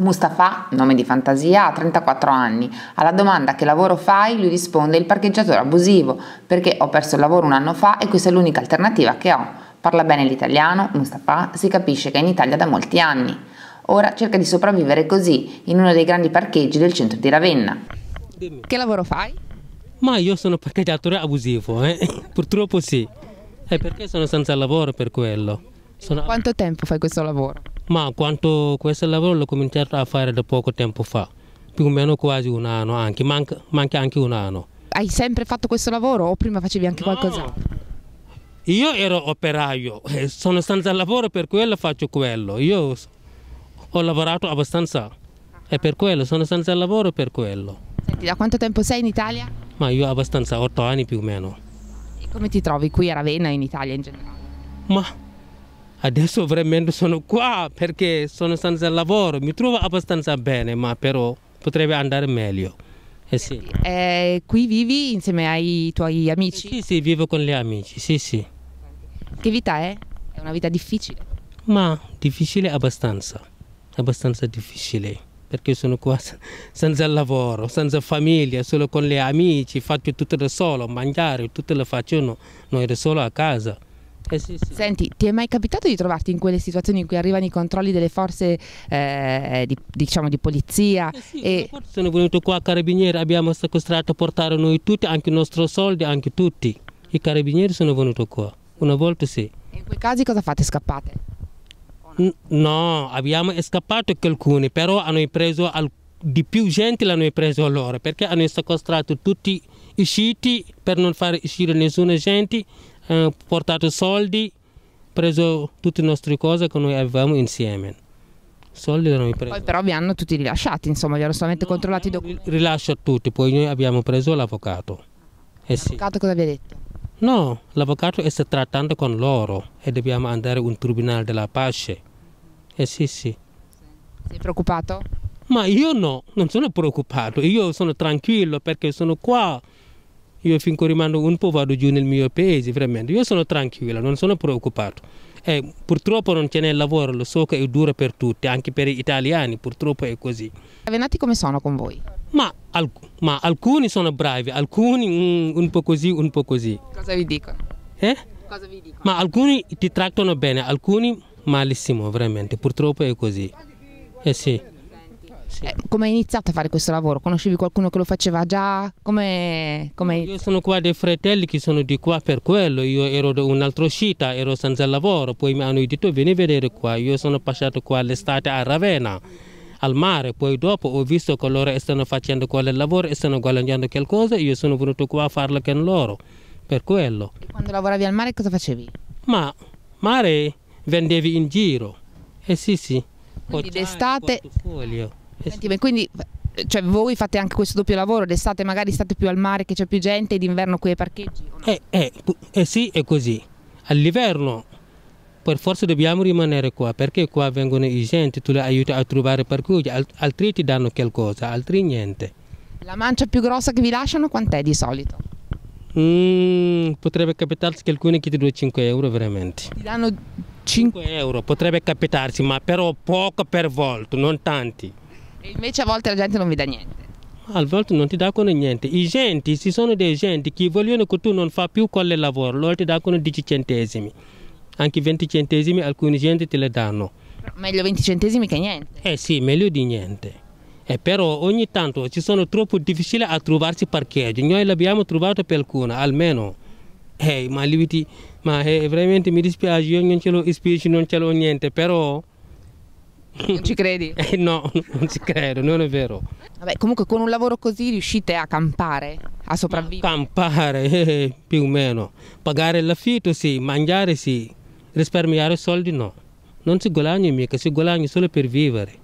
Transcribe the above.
Mustafa, nome di fantasia, ha 34 anni. Alla domanda che lavoro fai, lui risponde il parcheggiatore abusivo, perché ho perso il lavoro un anno fa e questa è l'unica alternativa che ho. Parla bene l'italiano, Mustafa si capisce che è in Italia da molti anni. Ora cerca di sopravvivere così, in uno dei grandi parcheggi del centro di Ravenna. Che lavoro fai? Ma io sono parcheggiatore abusivo, eh? purtroppo sì. E perché sono senza lavoro per quello. Sono... Quanto tempo fai questo lavoro? Ma quanto questo lavoro l'ho cominciato a fare da poco tempo fa, più o meno quasi un anno anche, manca, manca anche un anno. Hai sempre fatto questo lavoro o prima facevi anche no. qualcos'altro? Io ero operaio, sono senza lavoro per quello faccio quello. Io ho lavorato abbastanza e per quello sono senza lavoro per quello. Senti, da quanto tempo sei in Italia? Ma io abbastanza, otto anni più o meno. E come ti trovi qui a Ravenna in Italia in generale? Ma Adesso veramente sono qua perché sono senza lavoro, mi trovo abbastanza bene, ma però potrebbe andare meglio. Eh sì. eh, qui vivi insieme ai tuoi amici? Sì, sì, vivo con gli amici, sì, sì. Che vita è? È una vita difficile? Ma difficile abbastanza, abbastanza difficile, perché sono qua senza lavoro, senza famiglia, solo con gli amici, faccio tutto da solo, mangiare, tutto lo faccio no, noi da solo a casa. Eh sì, sì. Senti, ti è mai capitato di trovarti in quelle situazioni in cui arrivano i controlli delle forze eh, di, diciamo di polizia? Eh sì, e... Sono venuto qua a Carabinieri, abbiamo sequestrato, a portare noi tutti, anche i nostri soldi, anche tutti. I carabinieri sono venuti qua, una volta sì. E in quei casi cosa fate? Scappate? No? no, abbiamo scappato alcuni, però hanno preso al... di più gente l'hanno preso loro, perché hanno sequestrato tutti i siti per non far uscire nessuna gente hanno portato soldi, preso tutte le nostre cose che noi avevamo insieme. Soldi erano presi. Poi però vi hanno tutti rilasciati, insomma, vi hanno solamente no, controllati i documenti. Rilascia tutti, poi noi abbiamo preso l'avvocato. Eh l'avvocato sì. cosa vi ha detto? No, l'avvocato sta trattando con loro e dobbiamo andare in un tribunale della pace. Eh sì, sì. Sei preoccupato? Ma io no, non sono preoccupato, io sono tranquillo perché sono qua io rimando un po' vado giù nel mio paese, veramente. Io sono tranquilla, non sono preoccupato. Eh, purtroppo non c'è nel lavoro, lo so che è duro per tutti, anche per gli italiani, purtroppo è così. I venati come sono con voi? Ma, alc ma alcuni sono bravi, alcuni mm, un po' così, un po' così. Cosa vi dicono? Eh? Cosa vi dicono? Ma alcuni ti trattano bene, alcuni malissimo, veramente, purtroppo è così. Eh sì. Sì. Eh, come hai iniziato a fare questo lavoro? Conoscevi qualcuno che lo faceva già? Come, come... Io sono qua dei fratelli che sono di qua per quello, io ero da un'altra uscita, ero senza lavoro, poi mi hanno detto vieni a vedere qua, io sono passato qua l'estate a Ravenna al mare, poi dopo ho visto che loro stanno facendo quel lavoro e stanno guadagnando qualcosa, io sono venuto qua a farlo con loro, per quello. E quando lavoravi al mare cosa facevi? Ma mare vendevi in giro, eh sì sì. Quindi d'estate quindi eh, cioè, voi fate anche questo doppio lavoro, d'estate magari state più al mare che c'è più gente e d'inverno qui ai parcheggi? No? Eh, eh, eh, sì, è così. All'inverno per forza dobbiamo rimanere qua perché qua vengono i gente, tu li aiuti a trovare parcheggi, altri ti danno qualcosa, altri niente. La mancia più grossa che vi lasciano quant'è di solito? Mm, potrebbe capitarsi che alcuni chiedono 5 euro veramente. Ti danno 5 euro, potrebbe capitarsi, ma però poco per volta, non tanti. E invece a volte la gente non vi dà niente. A volte non ti danno niente. I genti, ci sono dei genti che vogliono che tu non fai più quel lavoro, loro ti danno 10 centesimi. Anche 20 centesimi alcuni genti te le danno. Però meglio 20 centesimi che niente. Eh sì, meglio di niente. Eh, però ogni tanto ci sono troppo difficili a trovarsi parcheggio. Noi l'abbiamo trovato per alcuna, almeno. Eh, ma limiti, ma eh, veramente mi dispiace, io non ce l'ho, non ce l'ho niente, però... Non ci credi? Eh no, non ci credo, non è vero. Vabbè, comunque con un lavoro così riuscite a campare, a sopravvivere? Ma campare, eh, più o meno. Pagare l'affitto sì, mangiare sì, risparmiare soldi no. Non si guadagna mica, si guadagna solo per vivere.